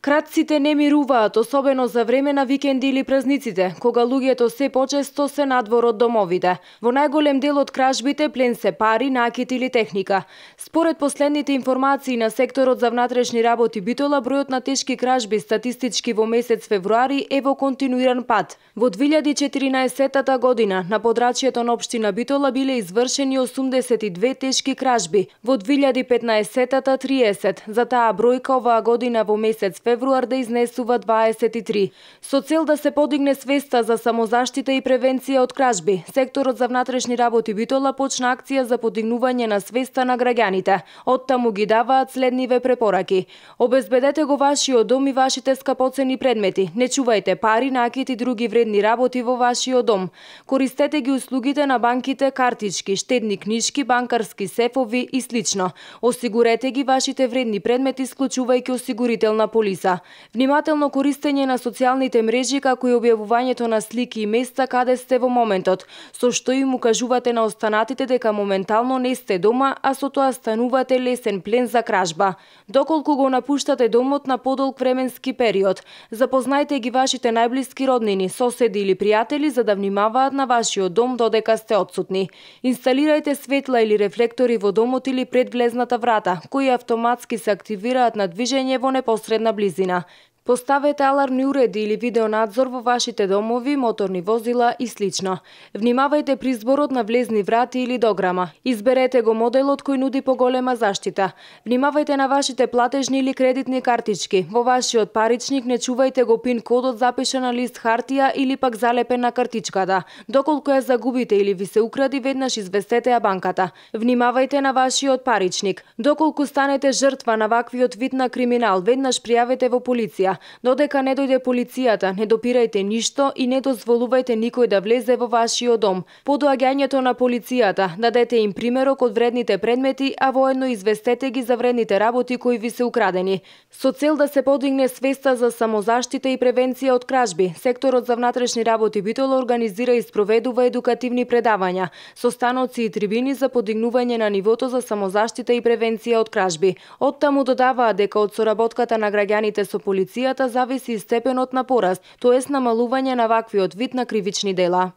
Кратците не мируваат, особено за време на викенди или празниците, кога луѓето се почесто се надвор од домовите. Во најголем дел од кражбите плен се пари, накит или техника. Според последните информации на секторот за внатрешни работи Битола, бројот на тешки кражби статистички во месец февруари е во континуиран пат. Во 2014 година на подрачјето на општина Битола биле извршени 82 тешки кражби, во 2015 30. За таа бројка оваа година во месец февруар да изнесува 23. Со цел да се подигне свеста за самозаштита и превенција од кражби, секторот за внатрешни работи Битола почна акција за подигнување на свеста на граѓаните. Од таму ги даваат следниве препораки. Обезбедете го вашиот дом и вашите скапоцени предмети. Не чувајте пари, накит и други вредни работи во вашиот дом. Користете ги услугите на банките, картички, штедни книжки, банкарски сефови и слично. Осигурете ги вашите вредни предмети, склучувајќи осигурителна полиса описа. Внимателно користење на социјалните мрежи како и објавувањето на слики и места каде сте во моментот, со што им укажувате на останатите дека моментално не сте дома, а со тоа станувате лесен плен за кражба. Доколку го напуштате домот на подолг временски период, запознајте ги вашите најблиски роднини, соседи или пријатели за да внимаваат на вашиот дом додека сте отсутни. Инсталирајте светла или рефлектори во домот или пред влезната врата, кои автоматски се активираат на движење во непосредна близина Gracias. Поставете алармни уреди или видеонадзор во вашите домови, моторни возила и слично. Внимавајте при зборот на влезни врати или дограма. Изберете го моделот кој нуди поголема заштита. Внимавајте на вашите платежни или кредитни картички. Во вашиот паричник не чувајте го пин кодот запишан на лист хартија или пак залепен на картичката. Доколку ја загубите или ви се укради, веднаш известете ја банката. Внимавајте на вашиот паричник. Доколку станете жртва на ваквиот вид на криминал, веднаш пријавете во полиција. Додека не дојде полицијата, не допирајте ништо и не дозволувајте никој да влезе во вашиот дом. По доаѓањето на полицијата, да дадете им примерок од вредните предмети, а воедно известете ги за вредните работи кои ви се украдени. Со цел да се подигне свеста за самозаштита и превенција од кражби, секторот за внатрешни работи Битола организира и спроведува едукативни предавања со станоци и трибини за подигнување на нивото за самозаштита и превенција од кражби. Од таму додаваа дека од соработката на граѓаните со полиција реакцијата зависи и степенот на пораст, тоест намалување на ваквиот вид на кривични дела.